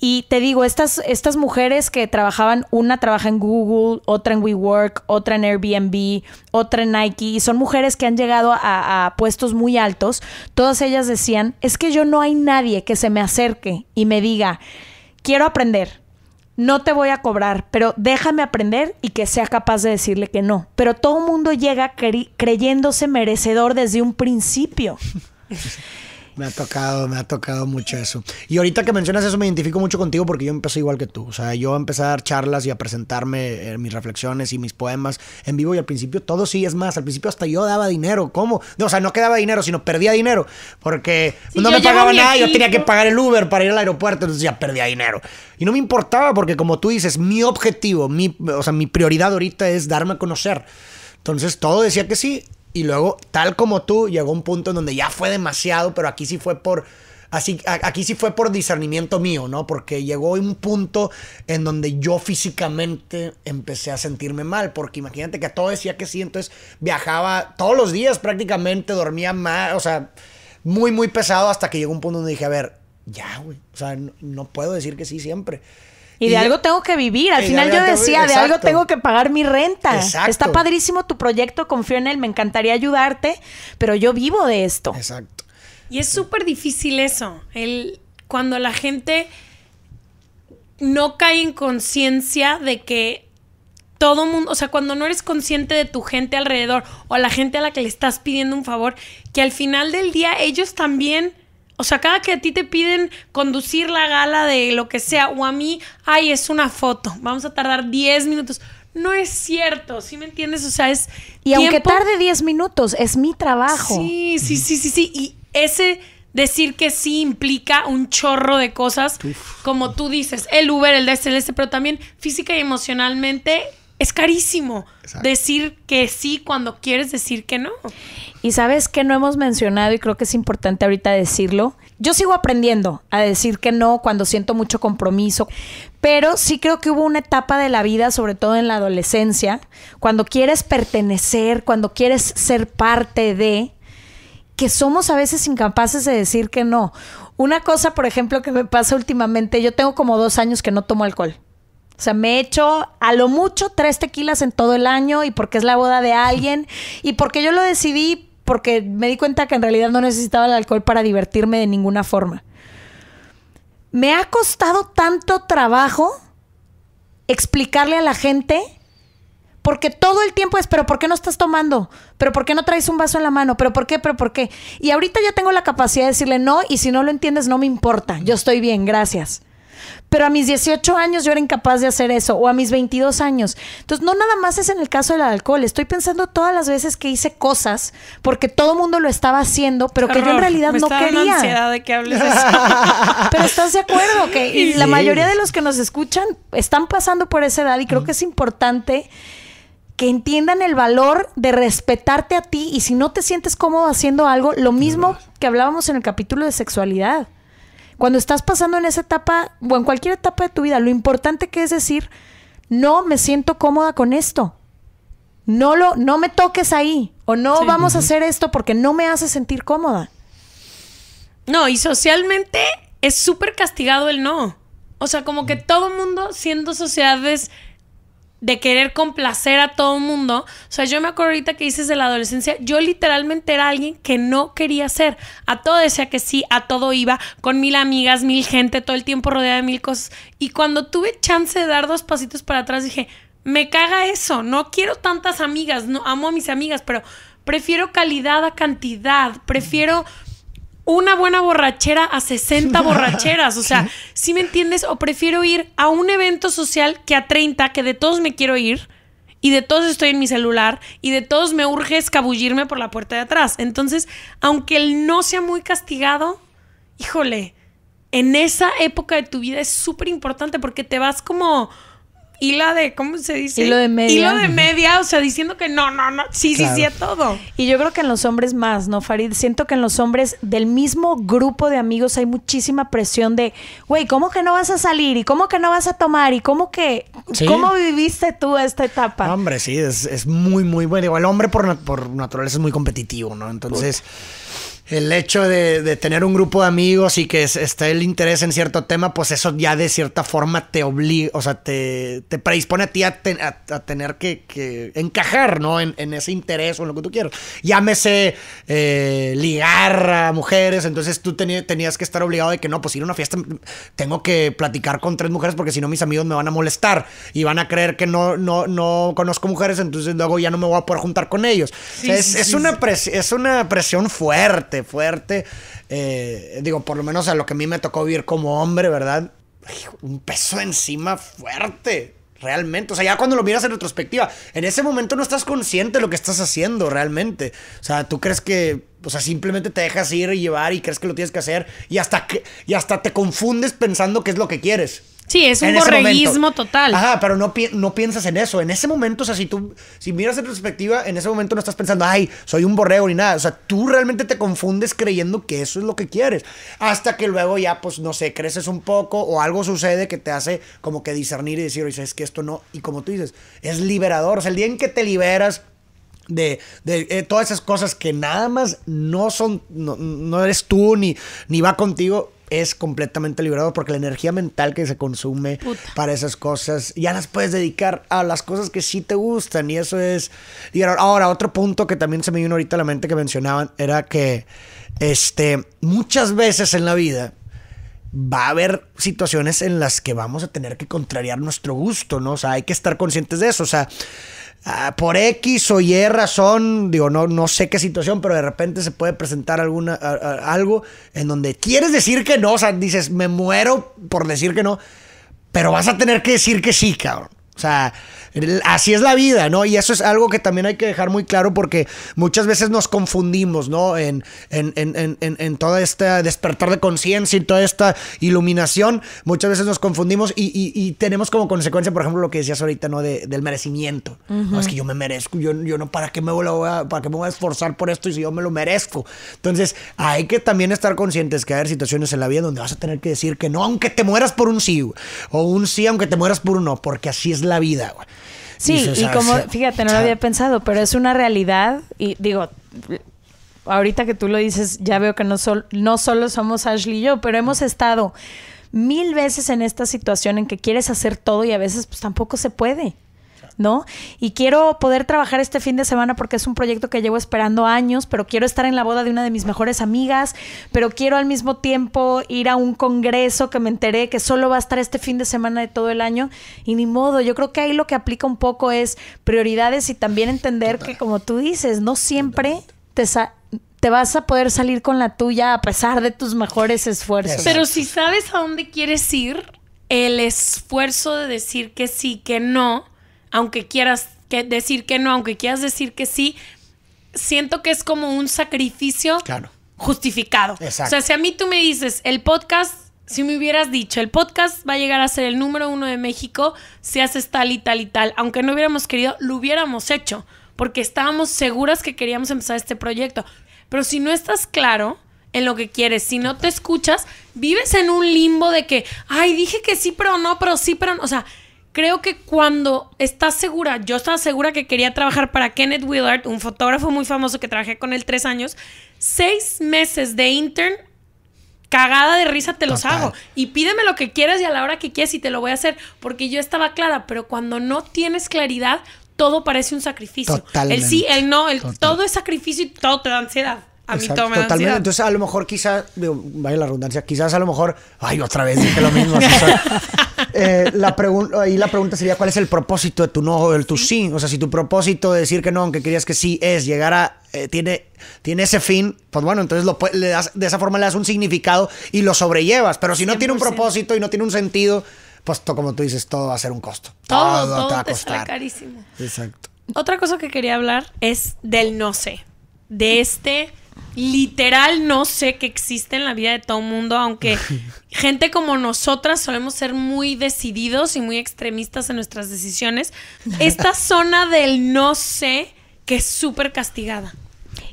Y te digo, estas, estas mujeres que trabajaban, una trabaja en Google, otra en WeWork, otra en Airbnb, otra en Nike, y son mujeres que han llegado a, puestos muy altos, todas ellas decían, es que yo no hay nadie que se me acerque y me diga, quiero aprender, no te voy a cobrar, pero déjame aprender y que sea capaz de decirle que no. Pero todo el mundo llega creyéndose merecedor desde un principio. Me ha tocado, me ha tocado mucho eso. Y ahorita que mencionas eso, me identifico mucho contigo porque yo empecé igual que tú. O sea, yo empecé a dar charlas y a presentarme eh, mis reflexiones y mis poemas en vivo y al principio todo sí, es más, al principio hasta yo daba dinero. ¿Cómo? o sea, no quedaba dinero, sino perdía dinero porque pues no me pagaba nada, yo tenía que pagar el Uber para ir al aeropuerto, entonces ya perdía dinero. Y no me importaba porque como tú dices, mi objetivo, mi, o sea, mi prioridad ahorita es darme a conocer. Entonces todo decía que sí y luego, tal como tú, llegó un punto en donde ya fue demasiado, pero aquí sí fue por... Así, aquí sí fue por discernimiento mío, ¿no? Porque llegó un punto en donde yo físicamente empecé a sentirme mal, porque imagínate que todo decía que sí, entonces viajaba todos los días prácticamente, dormía mal, o sea, muy, muy pesado hasta que llegó un punto donde dije, a ver, ya, güey, o sea, no puedo decir que sí siempre. Y, de algo tengo que vivir. Al final yo decía, de algo tengo que pagar mi renta. Está padrísimo tu proyecto, confío en él, me encantaría ayudarte, pero yo vivo de esto. Exacto. Y es súper difícil eso, el, cuando la gente no cae en conciencia de que todo mundo, o sea, cuando no eres consciente de tu gente alrededor o la gente a la que le estás pidiendo un favor, que al final del día ellos también o sea, cada que a ti te piden conducir la gala de lo que sea, o a mí, ay, es una foto, vamos a tardar 10 minutos. No es cierto, ¿sí me entiendes? O sea, es. Y aunque tarde 10 minutos, es mi trabajo. Sí, sí, sí, sí, sí. Y ese decir que sí implica un chorro de cosas, como tú dices, el Uber, el DSLS, este, este, pero también física y emocionalmente es carísimo decir que sí cuando quieres decir que no. Y sabes que no hemos mencionado y creo que es importante ahorita decirlo. Yo sigo aprendiendo a decir que no cuando siento mucho compromiso, pero sí creo que hubo una etapa de la vida, sobre todo en la adolescencia, cuando quieres pertenecer, cuando quieres ser parte de, que somos a veces incapaces de decir que no. Una cosa, por ejemplo, que me pasa últimamente, yo tengo como dos años que no tomo alcohol. O sea, me he hecho a lo mucho tres tequilas en todo el año y porque es la boda de alguien y porque yo lo decidí porque me di cuenta que en realidad no necesitaba el alcohol para divertirme de ninguna forma. Me ha costado tanto trabajo explicarle a la gente porque todo el tiempo es, pero ¿por qué no estás tomando? ¿Pero por qué no traes un vaso en la mano? ¿Pero por qué? ¿Pero por qué? Y ahorita ya tengo la capacidad de decirle no y si no lo entiendes no me importa, yo estoy bien, gracias. Pero a mis 18 años yo era incapaz de hacer eso, o a mis 22 años. Entonces, no nada más es en el caso del alcohol. Estoy pensando todas las veces que hice cosas porque todo el mundo lo estaba haciendo, pero que yo en realidad no quería. pero estás de acuerdo que la mayoría de los que nos escuchan están pasando por esa edad y creo que es importante que entiendan el valor de respetarte a ti y si no te sientes cómodo haciendo algo, lo mismo que hablábamos en el capítulo de sexualidad. Cuando estás pasando en esa etapa o en cualquier etapa de tu vida, lo importante que es decir, no me siento cómoda con esto. No lo no me toques ahí o no vamos a hacer esto porque no me hace sentir cómoda. No, y socialmente es súper castigado el no. O sea, como que mm. todo mundo siendo sociedades de querer complacer a todo el mundo. O sea, yo me acuerdo ahorita que dices de la adolescencia, yo literalmente era alguien que no quería ser. A todo decía que sí, a todo iba, con mil amigas, mil gente, todo el tiempo rodeada de mil cosas. Y cuando tuve chance de dar dos pasitos para atrás, dije, me caga eso, no quiero tantas amigas, no amo a mis amigas, pero prefiero calidad a cantidad, prefiero una buena borrachera a 60 borracheras. O sea, si me entiendes? O prefiero ir a un evento social que a 30, que de todos me quiero ir. Y de todos estoy en mi celular y de todos me urge escabullirme por la puerta de atrás. Entonces, aunque él no sea muy castigado, híjole, en esa época de tu vida es súper importante porque te vas como y la de, ¿cómo se dice? lo de media. Hilo de media, o sea, diciendo que no, no, no, sí, sí, sí a todo. Y yo creo que en los hombres más, ¿no, Farid? Siento que en los hombres del mismo grupo de amigos hay muchísima presión de, güey, ¿cómo que no vas a salir? ¿Y cómo que no vas a tomar? ¿Y cómo que, cómo viviste tú esta etapa? hombre, sí, es, es muy, muy bueno. Igual, el hombre por, naturaleza es muy competitivo, ¿no? Entonces el hecho de, tener un grupo de amigos y que esté el interés en cierto tema, pues eso ya de cierta forma te obliga, o sea, te, predispone a ti a, tener que, encajar, ¿no? En, ese interés o en lo que tú quieras. Llámese eh, ligar a mujeres, entonces tú tenías, que estar obligado de que no, pues ir a una fiesta tengo que platicar con tres mujeres porque si no mis amigos me van a molestar y van a creer que no, no, no conozco mujeres, entonces luego ya no me voy a poder juntar con ellos. es, es una presión fuerte fuerte, eh, digo, por lo menos a lo que a mí me tocó vivir como hombre, ¿verdad? Un peso encima fuerte. Realmente, o sea, ya cuando lo miras en retrospectiva, en ese momento no estás consciente de lo que estás haciendo realmente. O sea, tú crees que, o sea, simplemente te dejas ir y llevar y crees que lo tienes que hacer y hasta, y hasta te confundes pensando que es lo que quieres. Sí, es un borreguismo total. Ajá, pero no, no piensas en eso. En ese momento, o sea, si tú, si miras en perspectiva, en ese momento no estás pensando, ay, soy un borrego ni nada. O sea, tú realmente te confundes creyendo que eso es lo que quieres. Hasta que luego ya, pues, no sé, creces un poco o algo sucede que te hace como que discernir y decir, oye, es que esto no. Y como tú dices, es liberador. O sea, el día en que te liberas de, eh, todas esas cosas que nada más no son, no, eres tú ni, ni va contigo, es completamente liberado porque la energía mental que se consume para esas cosas ya las puedes dedicar a las cosas que sí te gustan y eso es y ahora otro punto que también se me vino ahorita a la mente que mencionaban era que este muchas veces en la vida va a haber situaciones en las que vamos a tener que contrariar nuestro gusto, ¿no? O sea, hay que estar conscientes de eso, o sea, Ah, por X o Y razón, digo, no, no sé qué situación, pero de repente se puede presentar alguna, algo en donde quieres decir que no, o sea, dices, me muero por decir que no, pero vas a tener que decir que sí, cabrón. O sea, Así es la vida, ¿no? Y eso es algo que también hay que dejar muy claro porque muchas veces nos confundimos, ¿no? En, en, en, toda esta despertar de conciencia y toda esta iluminación, muchas veces nos confundimos y, tenemos como consecuencia, por ejemplo, lo que decías ahorita, ¿no? del merecimiento. es que yo me merezco, yo, yo no, ¿para qué, me voy a, ¿para qué me voy a esforzar por esto y si yo me lo merezco? Entonces, hay que también estar conscientes que hay situaciones en la vida donde vas a tener que decir que no, aunque te mueras por un sí, o un sí, aunque te mueras por un no, porque así es la vida, güey. Sí, y, como, fíjate, no lo había pensado, pero es una realidad y digo, ahorita que tú lo dices, ya veo que no, no solo somos Ashley y yo, pero hemos estado mil veces en esta situación en que quieres hacer todo y a veces pues tampoco se puede. ¿no? Y quiero poder trabajar este fin de semana porque es un proyecto que llevo esperando años, pero quiero estar en la boda de una de mis mejores amigas, pero quiero al mismo tiempo ir a un congreso que me enteré que solo va a estar este fin de semana de todo el año y ni modo, yo creo que ahí lo que aplica un poco es prioridades y también entender que como tú dices, no siempre te te vas a poder salir con la tuya a pesar de tus mejores esfuerzos. Pero si sabes a dónde quieres ir, el esfuerzo de decir que sí, que no, aunque quieras decir que no, aunque quieras decir que sí, siento que es como un sacrificio justificado. O sea, si a mí tú me dices, el podcast si me hubieras dicho, el podcast va a llegar a ser el número uno de México si haces tal y tal y tal, aunque no hubiéramos querido, lo hubiéramos hecho, porque estábamos seguras que queríamos empezar este proyecto. Pero si no estás claro en lo que quieres, si no te escuchas, vives en un limbo de que, ay, dije que sí, pero no, pero sí, pero no. O sea, creo que cuando estás segura, yo estaba segura que quería trabajar para Kenneth Willard, un fotógrafo muy famoso que trabajé con él tres años, seis meses de intern, cagada de risa te los hago. Y pídeme lo que quieras y a la hora que quieras y te lo voy a hacer, porque yo estaba clara, pero cuando no tienes claridad, todo parece un sacrificio. Totalmente. El sí, el no, el todo es sacrificio y todo te da ansiedad. A mí todo me totalmente. Entonces, a lo mejor quizás, vaya la redundancia, quizás a lo mejor, ay, otra vez dije lo mismo. Eh, ahí la pregunta sería, ¿cuál es el propósito de tu no o de tu sí? O sea, si tu propósito de decir que no, aunque querías que sí, es llegar a... Eh, tiene, tiene ese fin, pues bueno, entonces lo, le das, de esa forma le das un significado y lo sobrellevas. Pero si no tiene un propósito y no tiene un sentido, pues como tú dices, todo va a ser un costo. Todo, va a costar. carísimo. Exacto. Otra cosa que quería hablar es del no sé. De este literal no sé que existe en la vida de todo mundo, aunque gente como nosotras solemos ser muy decididos y muy extremistas en nuestras decisiones. Esta zona del no sé que es súper castigada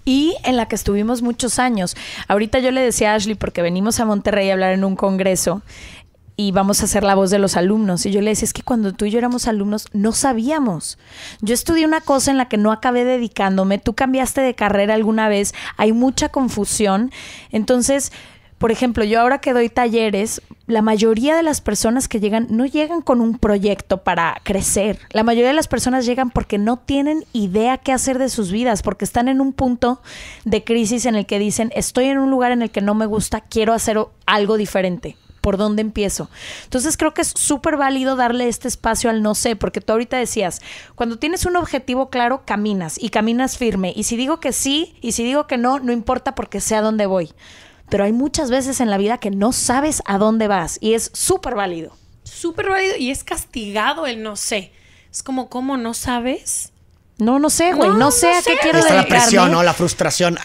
y en la que estuvimos muchos años. Ahorita yo le decía a Ashley, porque venimos a Monterrey a hablar en un congreso, y vamos a hacer la voz de los alumnos. Y yo le decía, es que cuando tú y yo éramos alumnos no sabíamos. Yo estudié una cosa en la que no acabé dedicándome, tú cambiaste de carrera alguna vez, hay mucha confusión. Entonces, por ejemplo, yo ahora que doy talleres, la mayoría de las personas que llegan no llegan con un proyecto para crecer. La mayoría de las personas llegan porque no tienen idea qué hacer de sus vidas, porque están en un punto de crisis en el que dicen, estoy en un lugar en el que no me gusta, quiero hacer algo diferente por dónde empiezo. Entonces creo que es súper válido darle este espacio al no sé, porque tú ahorita decías, cuando tienes un objetivo claro, caminas y caminas firme. Y si digo que sí y si digo que no, no importa porque sé a dónde voy. Pero hay muchas veces en la vida que no sabes a dónde vas y es súper válido. Súper válido y es castigado el no sé. Es como, ¿cómo no sabes? No, no sé, güey. No, sé a qué quiero ahí Está la presión, ¿no? La frustración.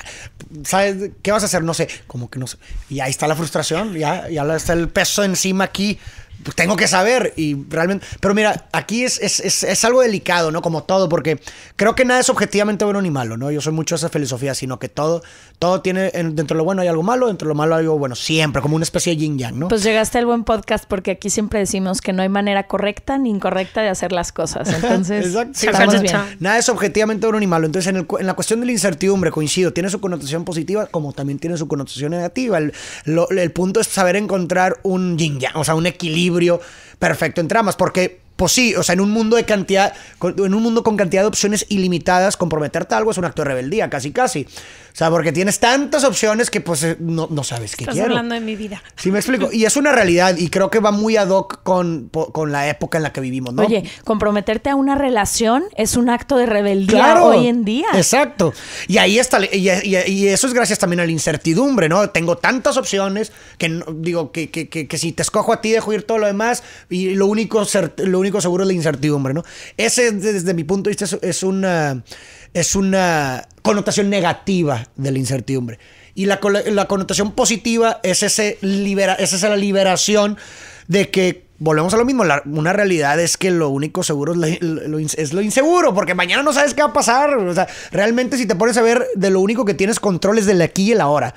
¿Sabes qué vas a hacer? No sé. Como que no sé. Y ahí está la frustración. Ya, ya está el peso encima aquí. Pues tengo que saber. Y realmente. Pero mira, aquí es, es, es, es, algo delicado, ¿no? Como todo, porque creo que nada es objetivamente bueno ni malo, ¿no? Yo soy mucho de esa filosofía, sino que todo todo tiene, dentro de lo bueno hay algo malo, dentro de lo malo hay algo bueno, siempre, como una especie de yin yang, ¿no? Pues llegaste al buen podcast porque aquí siempre decimos que no hay manera correcta ni incorrecta de hacer las cosas. Entonces, nada es objetivamente bueno ni malo. Entonces, en, la cuestión de la incertidumbre, coincido, tiene su connotación positiva como también tiene su connotación negativa. El, el punto es saber encontrar un yin yang, o sea, un equilibrio perfecto entre ambas, porque pues sí, o sea, en un mundo de cantidad, en un mundo con cantidad de opciones ilimitadas, comprometerte a algo es un acto de rebeldía, casi casi. O sea, porque tienes tantas opciones que pues eh, no, sabes qué Estás hablando de mi vida. Sí, me explico. Y es una realidad y creo que va muy ad hoc con, con la época en la que vivimos, ¿no? Oye, comprometerte a una relación es un acto de rebeldía hoy en día. Exacto. Y ahí está, y, eso es gracias también a la incertidumbre, ¿no? Tengo tantas opciones que digo que, que, si te escojo a ti dejo ir todo lo demás y lo único, lo único seguro es la incertidumbre, ¿no? Ese, desde mi punto de vista, es una, es una connotación negativa de la incertidumbre. Y la, connotación positiva es, ese libera, es esa liberación de que volvemos a lo mismo. una realidad es que lo único seguro es lo, inseguro, porque mañana no sabes qué va a pasar. O sea, realmente si te pones a ver, de lo único que tienes control es del aquí y el ahora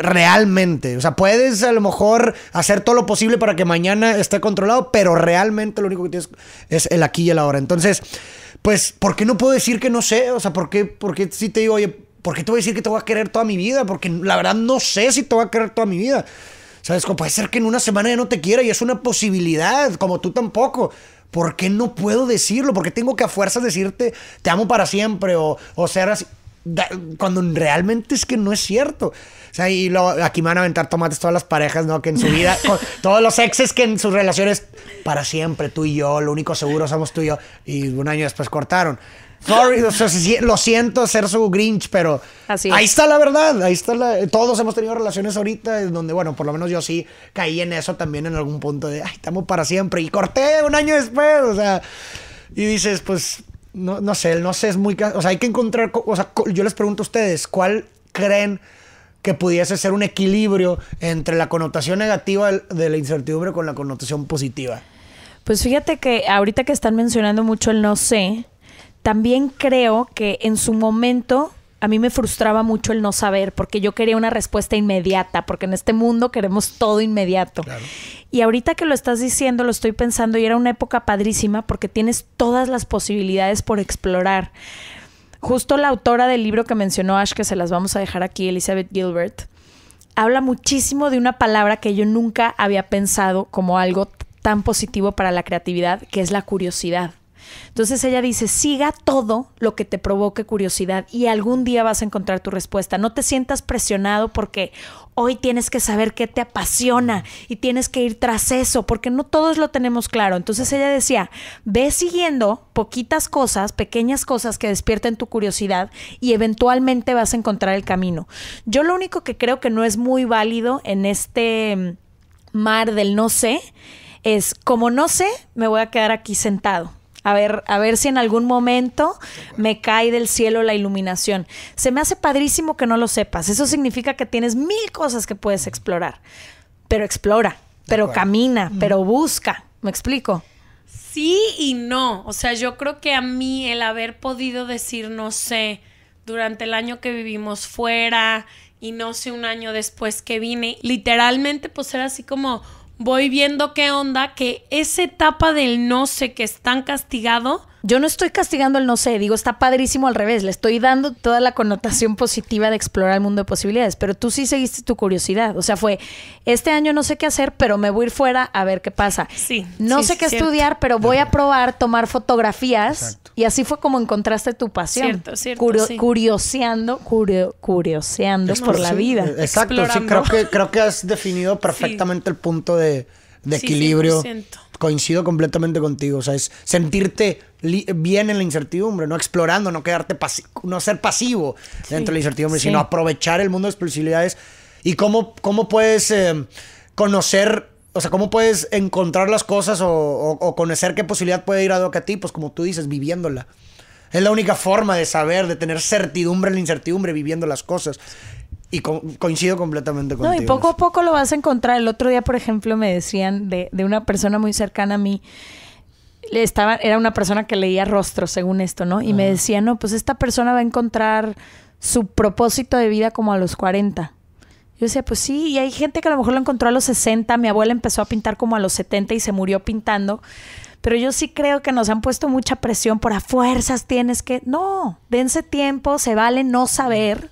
realmente. O sea, puedes a lo mejor hacer todo lo posible para que mañana esté controlado, pero realmente lo único que tienes es el aquí y el ahora. Entonces, pues, ¿por qué no puedo decir que no sé? O sea, ¿por qué, por si te digo, oye, ¿por qué te voy a decir que te voy a querer toda mi vida? Porque la verdad no sé si te voy a querer toda mi vida. ¿Sabes? Como puede ser que en una semana ya no te quiera y es una posibilidad, como tú tampoco. ¿Por qué no puedo decirlo? ¿Por qué tengo que a fuerzas decirte te amo para siempre o, o ser así? cuando realmente es que no es cierto. O sea, y lo, aquí me van a aventar tomates todas las parejas, ¿no? Que en su vida, todos los exes que en sus relaciones, para siempre, tú y yo, lo único seguro somos tú y yo, y un año después cortaron. lo siento ser su Grinch, pero ahí está la verdad, ahí está la, todos hemos tenido relaciones ahorita donde bueno, por lo menos yo sí caí en eso también en algún punto de, ay, estamos para siempre y corté un año después, o sea, y dices, pues no, no sé, no sé, es muy... O sea, hay que encontrar... O sea, yo les pregunto a ustedes, ¿cuál creen que pudiese ser un equilibrio entre la connotación negativa de la incertidumbre con la connotación positiva? Pues fíjate que ahorita que están mencionando mucho el no sé, también creo que en su momento a mí me frustraba mucho el no saber, porque yo quería una respuesta inmediata, porque en este mundo queremos todo inmediato. Y ahorita que lo estás diciendo, lo estoy pensando, y era una época padrísima porque tienes todas las posibilidades por explorar. Justo la autora del libro que mencionó Ash, que se las vamos a dejar aquí, Elizabeth Gilbert, habla muchísimo de una palabra que yo nunca había pensado como algo tan positivo para la creatividad, que es la curiosidad. Entonces ella dice, siga todo lo que te provoque curiosidad y algún día vas a encontrar tu respuesta. No te sientas presionado porque hoy tienes que saber qué te apasiona y tienes que ir tras eso, porque no todos lo tenemos claro. Entonces ella decía, ve siguiendo poquitas cosas, pequeñas cosas que despierten tu curiosidad y eventualmente vas a encontrar el camino. Yo lo único que creo que no es muy válido en este mm, mar del no sé es, como no sé, me voy a quedar aquí sentado a ver, a ver si en algún momento me cae del cielo la iluminación. Se me hace padrísimo que no lo sepas. Eso significa que tienes mil cosas que puedes explorar. Pero explora, pero camina, pero busca. ¿Me explico? Sí y no. O sea, yo creo que a mí el haber podido decir, no sé, durante el año que vivimos fuera y no sé un año después que vine, literalmente pues era así como voy viendo qué onda, que esa etapa del no sé que están tan castigado, yo no estoy castigando el no sé, digo, está padrísimo al revés, le estoy dando toda la connotación positiva de explorar el mundo de posibilidades, pero tú sí seguiste tu curiosidad, o sea, fue, este año no sé qué hacer, pero me voy a ir fuera a ver qué pasa. Sí. No sé qué estudiar, pero voy a probar tomar fotografías y así fue como encontraste tu pasión. Cierto, cierto. Curioseando, curioseando por la vida. Exacto, sí, creo que, creo que has definido perfectamente el punto de de equilibrio. Coincido completamente contigo, o sea, es sentirte bien en la incertidumbre, no explorando, no quedarte no ser pasivo dentro de la incertidumbre, sino aprovechar el mundo de posibilidades y cómo, cómo puedes eh, conocer o sea, ¿cómo puedes encontrar las cosas o, conocer qué posibilidad puede ir a que a ti? Pues como tú dices, viviéndola. Es la única forma de saber, de tener certidumbre en la incertidumbre, viviendo las cosas. Y coincido completamente contigo. No, y poco a poco lo vas a encontrar. El otro día, por ejemplo, me decían de, una persona muy cercana a mí, estaba, era una persona que leía rostros, según esto, ¿no? Y me decía, no, pues esta persona va a encontrar su propósito de vida como a los 40. Yo decía, pues sí, y hay gente que a lo mejor lo encontró a los 60, mi abuela empezó a pintar como a los 70 y se murió pintando, pero yo sí creo que nos han puesto mucha presión por a fuerzas tienes que, no, dense tiempo, se vale no saber,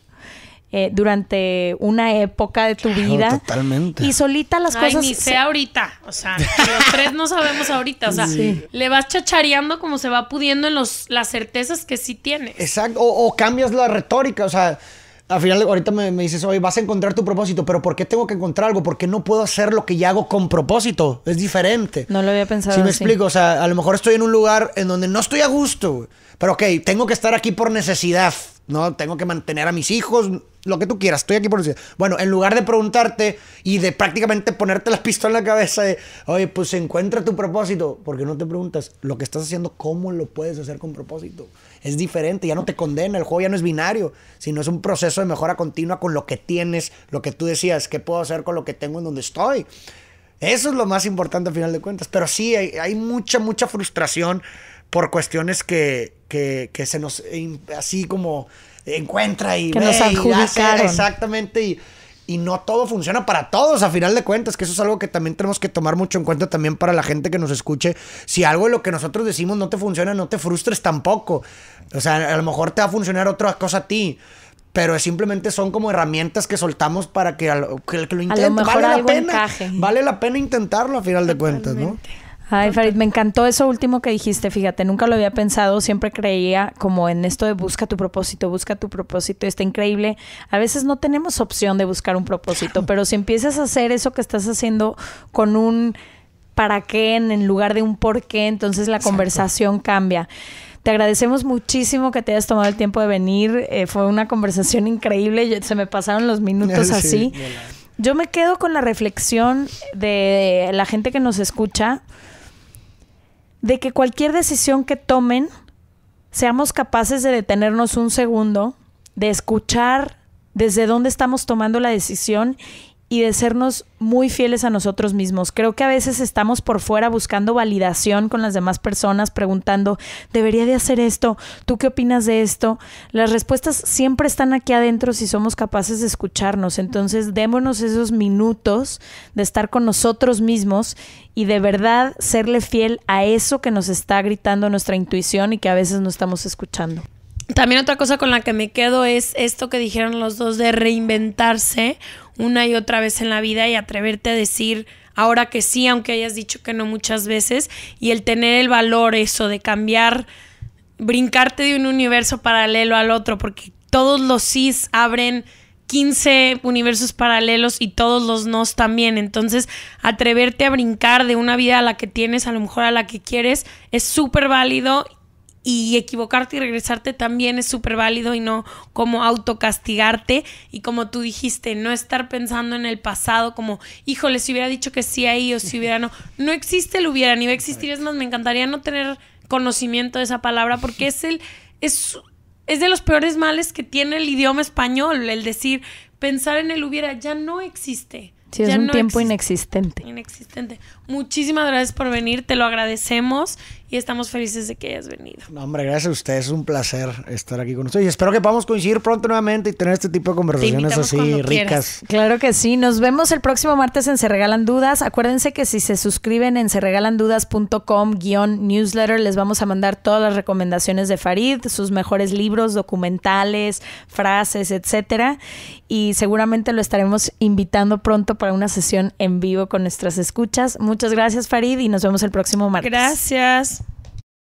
eh, durante una época de tu vida. Totalmente. Y solita las Ay, cosas. Ni sé ahorita. O sea, los tres no sabemos ahorita. O sea, le vas chachareando como se va pudiendo en los, las certezas que sí tienes. Exacto. O, cambias la retórica. O sea, al final ahorita me, dices, oye, vas a encontrar tu propósito, pero ¿por qué tengo que encontrar algo? ¿Por qué no puedo hacer lo que ya hago con propósito? Es diferente. No lo había pensado. Sí, me explico. O sea, a lo mejor estoy en un lugar en donde no estoy a gusto, pero ok, tengo que estar aquí por necesidad. No, tengo que mantener a mis hijos, lo que tú quieras, estoy aquí por decir. Bueno, en lugar de preguntarte y de prácticamente ponerte las pistola en la cabeza de, oye, pues encuentra tu propósito, porque no te preguntas lo que estás haciendo, cómo lo puedes hacer con propósito. Es diferente, ya no te condena, el juego ya no es binario, sino es un proceso de mejora continua con lo que tienes, lo que tú decías, qué puedo hacer con lo que tengo en donde estoy. Eso es lo más importante al final de cuentas. Pero sí, hay mucha, mucha frustración por cuestiones que, se nos así como encuentra y ve, exactamente y y no todo funciona para todos a final de cuentas, que eso es algo que también tenemos que tomar mucho en cuenta también para la gente que nos escuche. Si algo de lo que nosotros decimos no te funciona, no te frustres tampoco. O sea, a lo mejor te va a funcionar otra cosa a ti. Pero simplemente son como herramientas que soltamos para que, el que, lo intenten. Vale la pena. Vale la pena intentarlo a final de cuentas, ¿no? Ay, Farid, me encantó eso último que dijiste, fíjate, nunca lo había pensado, siempre creía como en esto de busca tu propósito, busca tu propósito, está increíble. A veces no tenemos opción de buscar un propósito, pero si empiezas a hacer eso que estás haciendo con un para qué en lugar de un por qué, entonces la conversación cambia. Te agradecemos muchísimo que te hayas tomado el tiempo de venir. Eh, fue una conversación increíble. se me pasaron los minutos así. Yo me quedo con la reflexión de la gente que nos escucha de que cualquier decisión que tomen, seamos capaces de detenernos un segundo, de escuchar desde dónde estamos tomando la decisión y de sernos muy fieles a nosotros mismos. Creo que a veces estamos por fuera buscando validación con las demás personas, preguntando, debería de hacer esto, ¿tú qué opinas de esto? Las respuestas siempre están aquí adentro si somos capaces de escucharnos. Entonces, démonos esos minutos de estar con nosotros mismos y de verdad serle fiel a eso que nos está gritando nuestra intuición y que a veces no estamos escuchando. También otra cosa con la que me quedo es esto que dijeron los dos de reinventarse una y otra vez en la vida y atreverte a decir ahora que sí, aunque hayas dicho que no muchas veces, y el tener el valor eso de cambiar, brincarte de un universo paralelo al otro, porque todos los sís abren 15 universos paralelos y todos los nos también. Entonces, atreverte a brincar de una vida a la que tienes, a lo mejor a la que quieres, es súper válido y equivocarte y regresarte también es súper válido y no como autocastigarte y como tú dijiste, no estar pensando en el pasado como, híjole, si hubiera dicho que sí ahí o si hubiera no, no existe el hubiera ni va a existir, es más, me encantaría no tener conocimiento de esa palabra porque es el, es, es de los peores males que tiene el idioma español, el decir, pensar en el hubiera ya no existe. Sí, es un tiempo inexistente. Inexistente. Muchísimas gracias por venir, te lo agradecemos y estamos felices de que hayas venido. No, hombre, gracias a ustedes. Es un placer estar aquí con ustedes. Y espero que podamos coincidir pronto nuevamente y tener este tipo de conversaciones así ricas. Claro que sí. Nos vemos el próximo martes en Se Regalan Dudas. Acuérdense que si se suscriben en serregalandudas.com newsletter, les vamos a mandar todas las recomendaciones de Farid, sus mejores libros, documentales, frases, etcétera. Y seguramente lo estaremos invitando pronto para una sesión en vivo con nuestras escuchas. Muchas gracias, Farid, y nos vemos el próximo martes. Gracias.